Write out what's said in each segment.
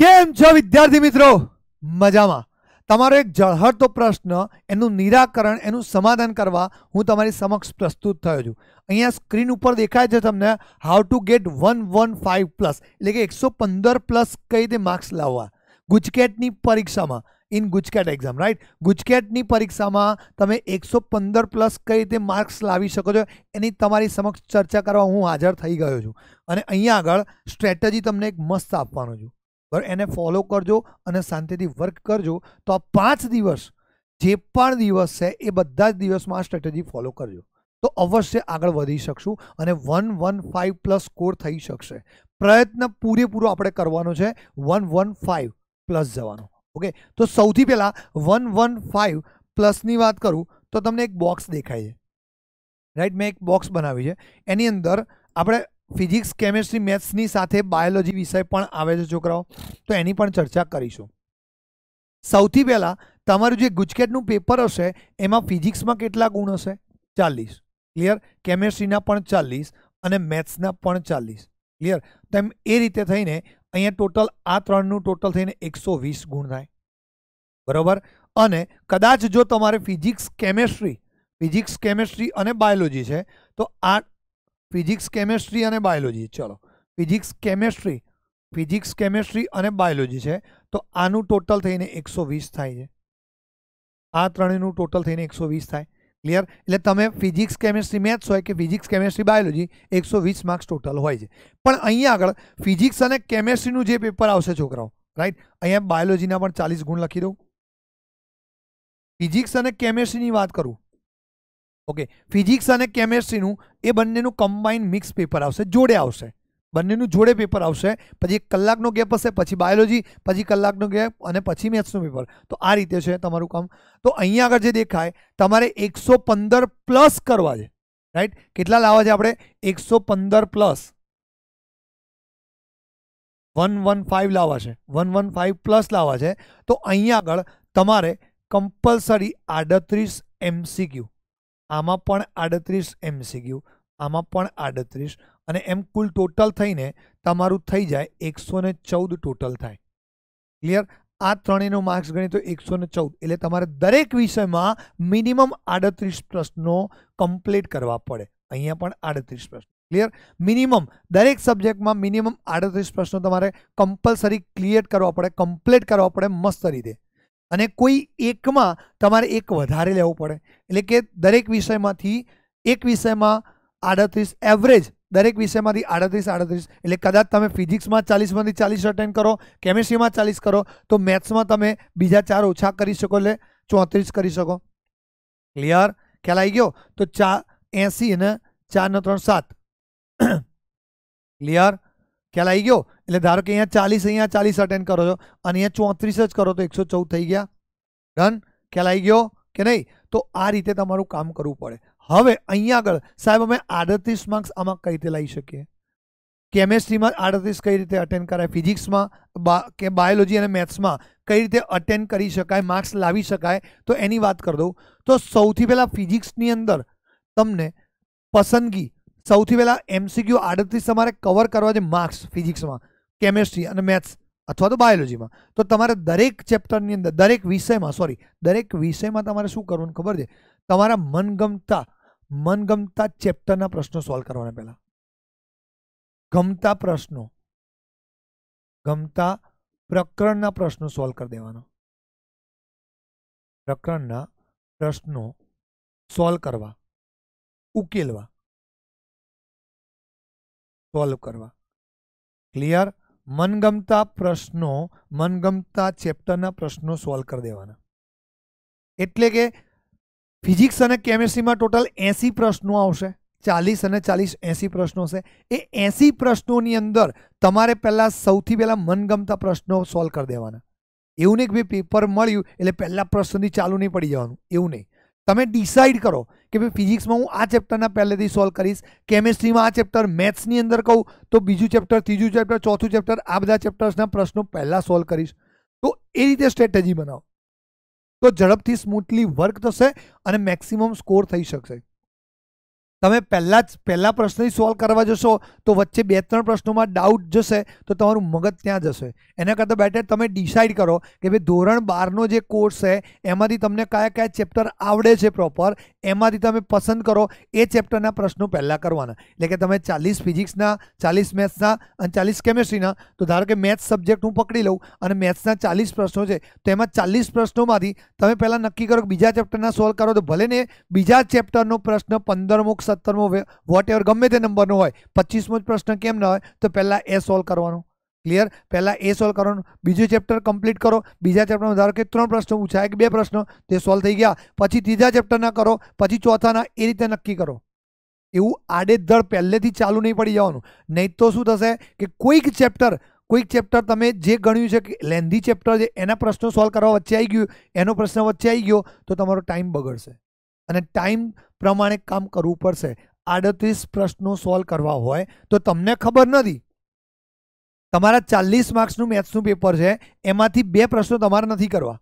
કેમ છો વિદ્યાર્થી મિત્રો મજામાં તમારો એક જળહળતો પ્રશ્ન એનું નિરાકરણ એનું સમાધાન કરવા હું તમારી સમક્ષ પ્રસ્તુત થયો છું અહીંયા સ્ક્રીન ઉપર દેખાય છે તમને how to get one one five plus એટલે કે એકસો પંદર પ્લસ કઈ રીતે માર્ક્સ લાવવા ગુજકેટની પરીક્ષામાં ઇન ગુજકેટ એક્ઝામ રાઈટ ગુજકેટની પરીક્ષામાં તમે એકસો પંદર પ્લસ કઈ રીતે માર્ક્સ લાવી શકો છો એની તમારી સમક્ષ ચર્ચા કરવા હું હાજર થઈ ગયો છું અને અહીંયા આગળ સ્ટ્રેટેજી તમને એક મસ્ત આપવાનો છું બરાબર એને ફોલો કરજો અને શાંતિથી વર્ક કરજો તો આ પાંચ દિવસ જે પણ દિવસ છે એ બધા જ દિવસમાં આ સ્ટ્રેટેજી ફોલો કરજો તો અવશ્ય આગળ વધી શકશું અને one one five plus score થઈ શકશે પ્રયત્ન પૂરેપૂરો આપણે કરવાનો છે વન વન ફાઇવ પ્લસ જવાનો ઓકે તો સૌથી પહેલાં વન વન ફાઇવ પ્લસની વાત કરું તો તમને એક બોક્સ દેખાય છે રાઈટ મેં એક બોક્સ બનાવી છે એની અંદર આપણે फिजिक्स केमिस्ट्री मैथ्स ની સાથે बायोलॉजी વિષય પણ આવે છે છોકરાઓ તો એની પણ ચર્ચા કરીશું સૌથી પહેલા તમારું જે ગુજકેટનું પેપર હશે એમાં ફિઝિક્સમાં કેટલા ગુણ હશે 40 ક્લિયર કેમેસ્ટ્રીના પણ 40 અને मैथ्सના પણ 40 ક્લિયર તેમ એ રીતે થઈને અહીંયા ટોટલ આ ત્રણ નું ટોટલ થઈને 120 ગુણ થાય બરોબર અને કદાચ જો તમારે ફિઝિક્સ કેમેસ્ટ્રી ફિઝિક્સ કેમેસ્ટ્રી અને बायोलॉजी છે તો આ ફિઝિક્સ કેમેસ્ટ્રી અને બાયોલોજી ચલો ફિઝિક્સ કેમેસ્ટ્રી ફિઝિક્સ કેમેસ્ટ્રી અને બાયોલોજી છે તો આનું ટોટલ થઈને એકસો વીસ થાય છે આ ત્રણેયનું ટોટલ થઈને એકસો વીસ થાય ક્લિયર એટલે તમે ફિઝિક્સ કેમેસ્ટ્રી મેથ્સ હોય કે ફિઝિક્સ કેમેસ્ટ્રી બાયોલોજી એકસો વીસ માર્ક્સ ટોટલ હોય છે પણ અહીંયા આગળ ફિઝિક્સ અને કેમેસ્ટ્રીનું જે પેપર આવશે છોકરાઓ રાઈટ અહીંયા બાયોલોજીના પણ ચાલીસ ગુણ લખી દઉં ફિઝિક્સ અને કેમેસ્ટ્રીની વાત કરું ओके फिजिक्स અને કેમેસ્ટ્રી નું એ બંને નું કમ્બાઈન મિક્સ પેપર આવશે જોડે આવશે બંને નું જોડે પેપર આવશે પછી 1 કલાક નો ગેપ હશે પછી બાયોલોજી પછી 1 કલાક નો ગેપ અને પછી મેથ્સ નું પેપર તો આ રીતે છે તમારું કામ તો અહીં આગળ જે દેખાય તમારે 115 પ્લસ કરવા છે રાઈટ કેટલા લાવવા છે આપણે 115 પ્લસ 115 લાવવા છે 115 પ્લસ લાવવા છે તો અહીં આગળ તમારે કમ્પલસરી 38 एमसीक्यू આમાં પણ 38 MCQ આમાં પણ 38 અને એમ કુલ ટોટલ થઈને તમારું થઈ જાય 114 ટોટલ થાય ક્લિયર આ ત્રણેયનો માર્ક્સ ગણી તો 114 એટલે તમારે દરેક વિષયમાં મિનિમમ 38 પ્રશ્નો કમ્પલીટ કરવા પડે અહીંયા પણ 38 પ્રશ્નો ક્લિયર મિનિમમ દરેક સબ્જેક્ટમાં મિનિમમ 38 પ્રશ્નો તમારે કમ્પલ્સરી ક્લિયર કરવા પડે કમ્પલીટ કરવા પડે મસ્તરી દે અને કોઈ એકમાં તમારે એક વધારે લેવો પડે એટલે કે દરેક વિષયમાંથી એક વિષયમાં 38 એવરેજ દરેક વિષયમાંથી 38 38 એટલે કદાચ તમે ફિઝિક્સમાં 40 માંથી 40 અર્ટેન કરો કેમેસ્ટ્રીમાં 40 કરો તો મેથ્સમાં તમે બીજા ચાર ઊંચા કરી શકો લે 34 કરી શકો ક્લિયર ખ્યાલ આવી ગયો તો 4 80 અને 4 નો 3 7 ક્લિયર કે લાઈ ગયો એટલે ધારો કે અહીંયા 40 અહીંયા 40 અટેન્ડ કરો જો અને અહીંયા 34 જ કરો તો 114 થઈ ગયા डन ખરાઈ ગયો કે નહીં તો આ રીતે તમારું કામ કરવું પડે હવે અહીં આગળ સાહેબ અમે 38 માર્ક્સ આમાં કઈ રીતે લાઈ શકીએ કેમેસ્ટ્રીમાં 38 કઈ રીતે અટેન્ડ કરાય ફિઝિક્સમાં કે બાયોલોજી અને મેથ્સમાં કઈ રીતે અટેન્ડ કરી શકાય માર્ક્સ લાવી શકાય તો એની વાત કર દો તો સૌથી પહેલા ફિઝિક્સની અંદર તમને પસંદગી સૌથી પહેલાં એમસીક્યુ આડત્રીસ તમારે કવર કરવા છે માર્ક્સ ફિઝિક્સમાં કેમેસ્ટ્રી અને મેથ્સ અથવા તો બાયોલોજીમાં તો તમારે દરેક ચેપ્ટરની અંદર દરેક વિષયમાં સોરી દરેક વિષયમાં તમારે શું કરવાનું ખબર છે તમારા મનગમતા મનગમતા ચેપ્ટરના પ્રશ્નો સોલ્વ કરવાના પહેલાં ગમતા પ્રશ્નો ગમતા પ્રકરણના પ્રશ્નો સોલ્વ કરી દેવાનો પ્રકરણના પ્રશ્નો સોલ્વ કરવા ઉકેલવા સોલ્વ કરવા ક્લિયર મન ગમતા પ્રશ્નો મન ગમતા ચેપ્ટરના પ્રશ્નો સોલ્વ કરી દેવાના એટલે કે ફિઝિક્સ અને કેમેસ્ટ્રી માં ટોટલ 80 પ્રશ્નો આવશે 40 અને 40 80 પ્રશ્નો છે એ 80 પ્રશ્નો ની અંદર તમારે પહેલા સૌથી પહેલા મન ગમતા પ્રશ્નો સોલ્વ કરી દેવાના એવું નઈક બી પેપર મળ્યું એટલે પહેલા પ્રશ્ન થી ચાલુ નહી પડી જવાનું એવું નઈ તમે ડિસાઈડ કરો કે ભી ફિઝિક્સ માં હું આ ચેપ્ટર ના પહેલેથી સોલ્વ કરીશ કેમેસ્ટ્રી માં આ ચેપ્ટર મેથ્સ ની અંદર કહું તો બીજું ચેપ્ટર ત્રીજું ચેપ્ટર ચોથું ચેપ્ટર આ બધા ચેપ્ટર્સ ના પ્રશ્નો પહેલા સોલ્વ કરીશ તો એ રીતે સ્ટ્રેટેજી બનાવો તો ઝડપથી સ્મૂથલી વર્ક થશે અને મેક્સિમમ સ્કોર થઈ શકે તમે પહેલાં જ પહેલાં પ્રશ્ન સોલ્વ કરવા જશો તો વચ્ચે બે ત્રણ પ્રશ્નોમાં ડાઉટ જશે તો તમારું મગજ ત્યાં જશે એના કરતાં બેટર તમે ડિસાઇડ કરો કે ભાઈ ધોરણ બારનો જે કોર્સ છે એમાંથી તમને કયા કયા ચેપ્ટર આવડે છે પ્રોપર એમાંથી તમે પસંદ કરો એ ચેપ્ટરના પ્રશ્નો પહેલાં કરવાના એટલે કે તમે ચાલીસ ફિઝિક્સના ચાલીસ મેથ્સના અને ચાલીસ કેમેસ્ટ્રીના તો ધારો કે મેથ્સ સબ્જેક્ટ હું પકડી લઉં અને મેથ્સના ચાલીસ પ્રશ્નો છે તો એમાં ચાલીસ પ્રશ્નોમાંથી તમે પહેલાં નક્કી કરો કે બીજા ચેપ્ટરના સોલ્વ કરો તો ભલે ને બીજા ચેપ્ટરનો પ્રશ્ન પંદર મુકશે 70 મો વોટ એવર ગમે તે નંબરનો હોય 25 મોજ પ્રશ્ન કેમ ન હોય તો પહેલા એ સોલ્વ કરવાનો ક્લિયર પહેલા એ સોલ્વ કરવાનો બીજો ચેપ્ટર કમ્પલીટ કરો બીજા ચેપ્ટરમાં ધાર કે ત્રણ પ્રશ્નો પૂછાય કે બે પ્રશ્નો તે સોલ્વ થઈ ગયા પછી ત્રીજા ચેપ્ટર ના કરો પછી ચોથાના એ રીતે नक्की કરો એવું આડેધડ પહેલેથી ચાલુ નહી પડી જવાનું નહીંતર શું થશે કે કોઈક ચેપ્ટર કોઈક ચેપ્ટર તમે જે ગણ્યું છે કે લેન્ધી ચેપ્ટર જે એના પ્રશ્નો સોલ્વ કરવા વચ્ચે આવી ગયો એનો પ્રશ્ન વચ્ચે આવી ગયો તો તમારો ટાઈમ બગડશે અને ટાઈમ પ્રમાણે કામ કરવું પડશે 38 પ્રશ્નો સોલ્વ કરવા હોય તો તમને ખબર નથી તમાર 40 માર્ક્સ નું મેથ્સ નું પેપર છે એમાંથી બે પ્રશ્નો તમારે નથી કરવા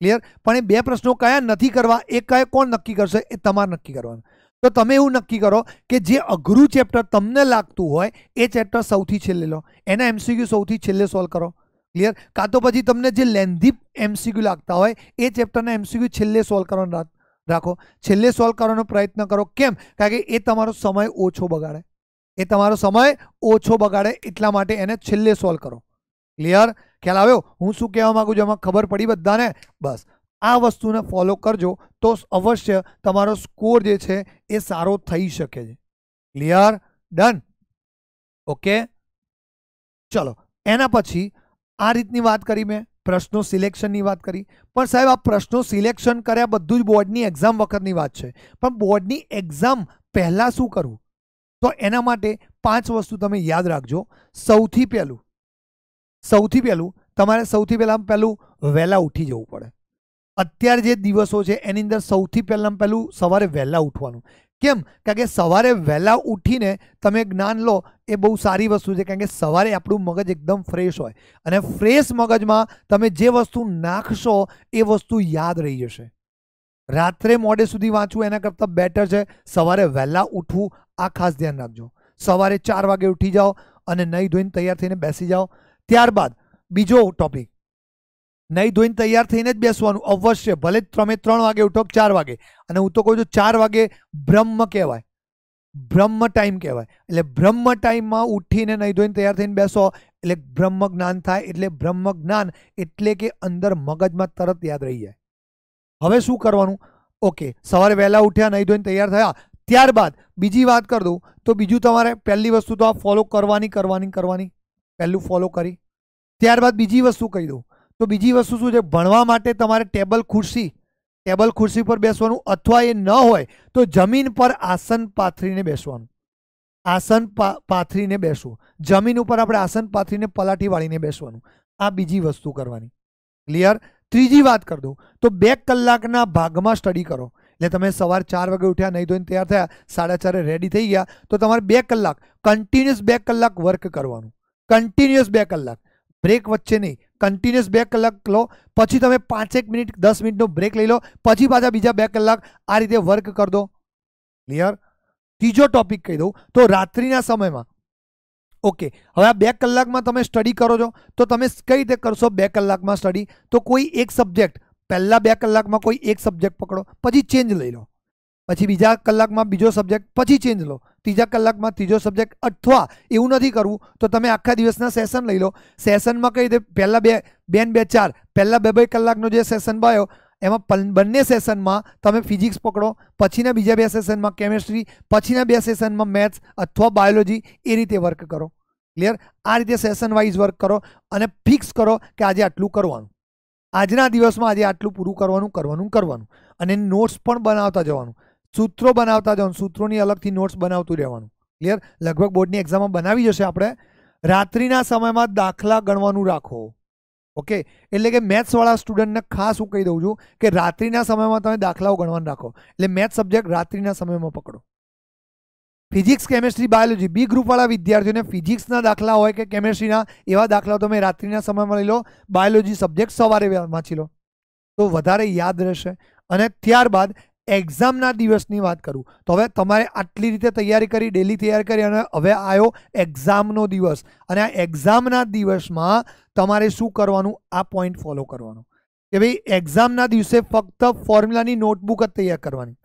ક્લિયર પણ એ બે પ્રશ્નો કયા નથી કરવા એક કયો કોણ નક્કી કરશે એ તમારે નક્કી કરવાનું તો તમે એવું નક્કી કરો કે જે અઘરૂ ચેપ્ટર તમને લાગતું હોય એ ચેપ્ટર સૌથી છેલે લો એના एमसीक्यू સૌથી છેલે સોલ્વ કરો ક્લિયર કાતો પછી તમને જે લેનદીપ एमसीक्यू લાગતા હોય એ ચેપ્ટરના एमसीक्यू છેલે સોલ્વ કરવાનો રહે રાખો છેલ્લે સોલ્વ કરવાનો પ્રયત્ન કરો કેમ કારણ કે એ તમારો સમય ઓછો બગાડે એ તમારો સમય ઓછો બગાડે એટલા માટે એને છેલ્લે સોલ્વ કરો ક્લિયર ખ્યાલ આવ્યો હું શું કહેવા માગું છું એમાં ખબર પડી બધાને બસ આ વસ્તુને ફોલો કરજો તો અવશ્ય તમારો સ્કોર જે છે એ સારો થઈ શકે છે ક્લિયર ડન ઓકે ચલો એના પછી આ રીતની વાત કરી મેં પ્રશ્નો સિલેક્શનની વાત કરી પણ સાહેબ આ પ્રશ્નો સિલેક્શન કર્યા બધું જ બોર્ડની एग्जाम વખતની વાત છે પણ બોર્ડની एग्जाम પહેલા શું करू તો એના માટે પાંચ વસ્તુ તમે યાદ રાખજો સૌથી પહેલું સૌથી પહેલું તમારે સૌથી પહેલામ પહેલું વહેલા ઉઠી જવું પડે અત્યાર જે દિવસો છે એની અંદર સૌથી પહેલામ પહેલું સવારે વહેલા उठવાનું કેમ કારણ કે સવારે વેલા ઉઠીને તમે જ્ઞાન લો એ બહુ સારી વસ્તુ છે કારણ કે સવારે આપણું મગજ એકદમ ફ્રેશ હોય અને ફ્રેશ મગજમાં તમે જે વસ્તુ નાખશો એ વસ્તુ યાદ રહી જશે રાત્રે મોડે સુધી વાંચું એના કરતા બેટર છે સવારે વેલા ઉઠો આ ખાસ ધ્યાન રાખજો સવારે 4 વાગે ઉઠી जाओ અને નઈ ધોઈને તૈયાર થઈને બેસી जाओ ત્યાર બાદ બીજો ટોપિક નઈ ધોઈન તૈયાર થઈને જ બેસવાનું અવશ્ય ભલે ત્રમે 3 વાગે ઉઠો કે 4 વાગે અને હું તો કહું છું 4 વાગે બ્રહ્મ કહેવાય બ્રહ્મ ટાઈમ કહેવાય એટલે બ્રહ્મ ટાઈમ માં ઉઠીને નઈ ધોઈન તૈયાર થઈને બેસો એટલે બ્રહ્મ જ્ઞાન થાય એટલે બ્રહ્મ જ્ઞાન એટલે કે અંદર મગજમાં તરત યાદ રહી જાય હવે શું કરવાનું ઓકે સવારે વહેલા ઉઠ્યા નઈ ધોઈન તૈયાર થયા ત્યારબાદ બીજી વાત કરદો તો બીજી તમારે પહેલી વસ્તુ તો આપ ફોલો કરવાની કરવાની કરવાની પહેલું ફોલો કરી ત્યારબાદ બીજી વસ્તુ કહી દો તો બીજી વસ્તુ શું છે ભણવા માટે તમારે ટેબલ ખુરશી ટેબલ ખુરશી પર બેસવાનું અથવા એ ન હોય તો જમીન પર આસન પાથરીને બેસવાનું આસન પાથરીને બેસો જમીન ઉપર આપણે આસન પાથરીને પલાઠી વાળીને બેસવાનું આ બીજી વસ્તુ કરવાની ક્લિયર ત્રીજી વાત કર દો તો બે કલાકના ભાગમાં સ્ટડી કરો એટલે તમે સવાર 4 વાગે ઉઠ્યા નઈ ધોઈને તૈયાર થયા 4:30 એ રેડી થઈ ગયા તો તમારે 2 કલાક કન્ટિન્યુઅસ 2 કલાક વર્ક કરવાનું કન્ટિન્યુઅસ 2 કલાક બ્રેક વચ્ચે નહીં कंटीन्यूअस 2 કલાક લો પછી તમે 5 એક મિનિટ 10 મિનિટ નો બ્રેક લઈ લો પછી પાછા બીજા 2 કલાક આ રીતે વર્ક કર દો ક્લિયર તીજો ટોપિક કહી દઉં તો રાત્રીના સમયમાં ઓકે હવે આ 2 કલાકમાં તમે સ્ટડી કરો છો તો તમે કઈ રીતે કરશો 2 કલાકમાં સ્ટડી તો કોઈ એક સબ્જેક્ટ પહેલા 2 કલાકમાં કોઈ એક સબ્જેક્ટ પકડો પછી ચેન્જ લઈ લો પછી બીજા કલાકમાં બીજો સબ્જેક્ટ પછી ચેન્જ લો ત્રીજા કલાકમાં ત્રીજો સબ્જેક્ટ અથવા એવું નથી કરવું તો તમે આખા દિવસના સેશન લઈ લો સેશનમાં કઈ રીતે પહેલાં બે બેન બે ચાર પહેલાં બે બે કલાકનો જે સેશન ભાયો એમાં બંને સેશનમાં તમે ફિઝિક્સ પકડો પછીના બીજા બે સેશનમાં કેમેસ્ટ્રી પછીના બે સેશનમાં મેથ્સ અથવા બાયોલોજી એ રીતે વર્ક કરો ક્લિયર આ રીતે સેશન વાઇઝ વર્ક કરો અને ફિક્સ કરો કે આજે આટલું કરવાનું આજના દિવસમાં આજે આટલું પૂરું કરવાનું કરવાનું કરવાનું અને નોટ્સ પણ બનાવતા જવાનું સૂત્રો બનાવતા જાઓ અને સૂત્રોની અલગથી નોટ્સ બનાવતો રહેવાનું ક્લિયર લગભગ બોર્ડની એક્ઝામમાં બની જશે આપણે રાત્રીના સમયમાં દાખલા ગણવાનું રાખો ઓકે એટલે કે મેથ્સ વાળા સ્ટુડન્ટને ખાસ હું કહી દઉં છું કે રાત્રીના સમયમાં તમે દાખલાઓ ગણવાનું રાખો એટલે મેથ સબ્જેક્ટ રાત્રીના સમયમાં પકડો ફિઝિક્સ કેમેસ્ટ્રી બાયોલોજી બી ગ્રુપવાળા વિદ્યાર્થીઓને ફિઝિક્સના દાખલા હોય કે કેમેસ્ટ્રીના એવા દાખલાઓ તમે રાત્રીના સમયમાં લઈ લો બાયોલોજી સબ્જેક્ટ સવારે વાંચી લો તો વધારે યાદ રહેશે અને ત્યારબાદ एग्जाम ના દિવસ ની વાત કરું તો હવે તમારે આટલી રીતે તૈયારી કરી ડેલી તૈયારી કરી અને હવે આયો एग्जाम નો દિવસ અને આ एग्जाम ના દિવસ માં તમારે શું કરવાનું આ પોઈન્ટ ફોલો કરવાનું કે ભાઈ एग्जाम ના દિવસે ફક્ત ફોર્મ્યુલા ની નોટબુક જ તૈયાર કરવાની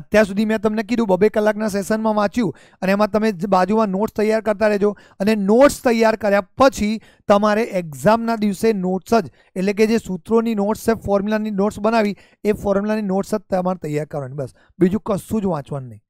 અત્યાર સુધી મેં તમને કીધું બબે કલાકના સેશનમાં વાંચ્યું અને એમાં તમે बाजूમાં નોટ્સ તૈયાર કરતા રહેજો અને નોટ્સ તૈયાર કર્યા પછી તમારે एग्जाम ના દિવસે નોટ્સ જ એટલે કે જે સૂત્રોની નોટ્સ છે ફોર્મ્યુલાની નોટ્સ બનાવી એ ફોર્મ્યુલાની નોટ્સ જ તમારે તૈયાર કરવાની બસ બીજું કશું જ વાંચવાનું નહીં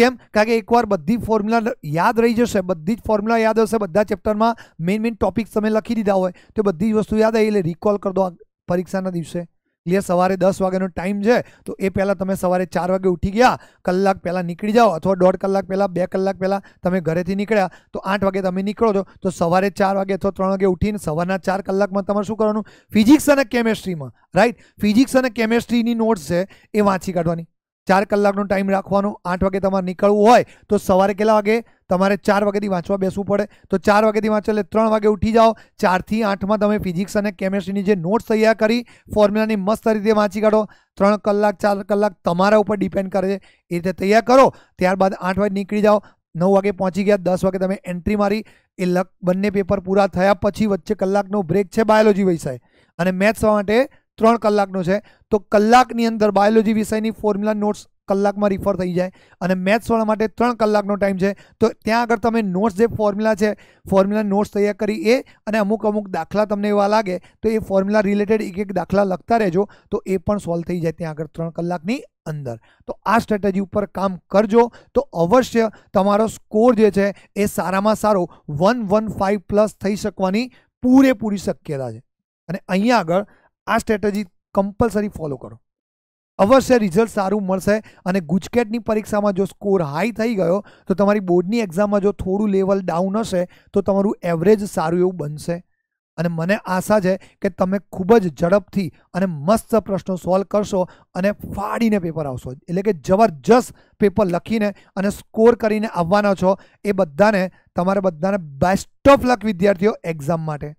કેમ કારણ કે એકવાર બધી ફોર્મ્યુલા યાદ રહી જશે બધી જ ફોર્મ્યુલા યાદ હશે બધા ચેપ્ટરમાં મેઈન મેઈન ટોપિક્સ તમે લખી દીધા હોય તો બધી જ વસ્તુ યાદ આવી એટલે રીકોલ કર દો પરીક્ષાના દિવસે ક્લિયર સવારે 10 વાગે નો ટાઈમ છે તો એ પહેલા તમે સવારે 4 વાગે ઊઠી ગયા કલાક પહેલા નીકળી जाओ અથવા 1 કલાક પહેલા 2 કલાક પહેલા તમે ઘરે થી નીકળ્યા તો 8 વાગે તમારે નીકળવું છે તો સવારે 4 વાગે તો 3 વાગે ઊઠીને સવારના 4 કલાકમાં તમારે શું કરવાનું ફિઝિક્સ અને કેમેસ્ટ્રીમાં રાઈટ ફિઝિક્સ અને કેમેસ્ટ્રી ની નોટ્સ છે એ વાંચી કાઢવાની 4 કલાકનો ટાઈમ રાખવાનો 8 વાગે તમારે નીકળવું હોય તો સવારે કેટલા વાગે તમારે 4 વાગે દિવાંચવા બેસવું પડે તો 4 વાગે દિવાંચ લે 3 વાગે ઊઠી જાઓ 4 થી 8 માં તમે ફિઝિક્સ અને કેમેસ્ટ્રી ની જે નોટ્સ તૈયાર કરી ફોર્મ્યુલા ની મસ્ત طریقےથી વાંચી કાઢો 3 કલાક 4 કલાક તમારા ઉપર डिपेंड કરે એટલે તૈયાર કરો ત્યારબાદ 8 વાગ્યે નીકળી જાઓ 9 વાગે પહોંચી ગયા 10 વાગે તમે એન્ટ્રી મારી ઇલક બन्ने પેપર પૂરા થયા પછી વચ્ચે કલાકનો બ્રેક છે બાયોલોજી વિષય અને મેથ્સ માટે 3 કલાકનો છે તો કલાકની અંદર બાયોલોજી વિષયની ફોર્મ્યુલા નોટ્સ કલાકમાં રિફર થઈ જાય અને મેથ્સ વાળા માટે 3 કલાકનો ટાઈમ છે તો ત્યાં અગર તમે નોટ્સ જે ફોર્મ્યુલા છે ફોર્મ્યુલા નોટ્સ તૈયાર કરી એ અને અમુક અમુક દાખલા તમને વા લાગે તો એ ફોર્મ્યુલા રિલેટેડ એક એક દાખલા લકતા રહેજો તો એ પણ સોલ્વ થઈ જાય ત્યાં અગર 3 કલાકની અંદર તો આ સ્ટ્રેટેજી ઉપર કામ કરજો તો અવશ્ય તમારો સ્કોર જે છે એ સારામાં સારો 115+ થઈ શકવાની પૂરે પૂરી શક્યતા છે અને અહીંયા અગર આ સ્ટ્રેટેજી કમ્પલ્સરી ફોલો કરો અવસરે રિઝલ્ટ સારું મળશે અને ગુજકેટની પરીક્ષામાં જો સ્કોર હાઈ થઈ ગયો તો તમારી બોર્ડની એક્ઝામમાં જો થોડું લેવલ ડાઉન હશે તો તમારું એવરેજ સારું એવું બનશે અને મને આશા છે કે તમે ખૂબ જ ઝડપથી અને મસ્ત પ્રશ્નો સોલ્વ કરશો અને फाડીને પેપર આવશો એટલે કે જબરજસ્ત પેપર લખીને અને સ્કોર કરીને આવવાનો છે એ બધાને તમારા બધાને બેસ્ટ ઓફ લક વિદ્યાર્થીઓ એક્ઝામ માટે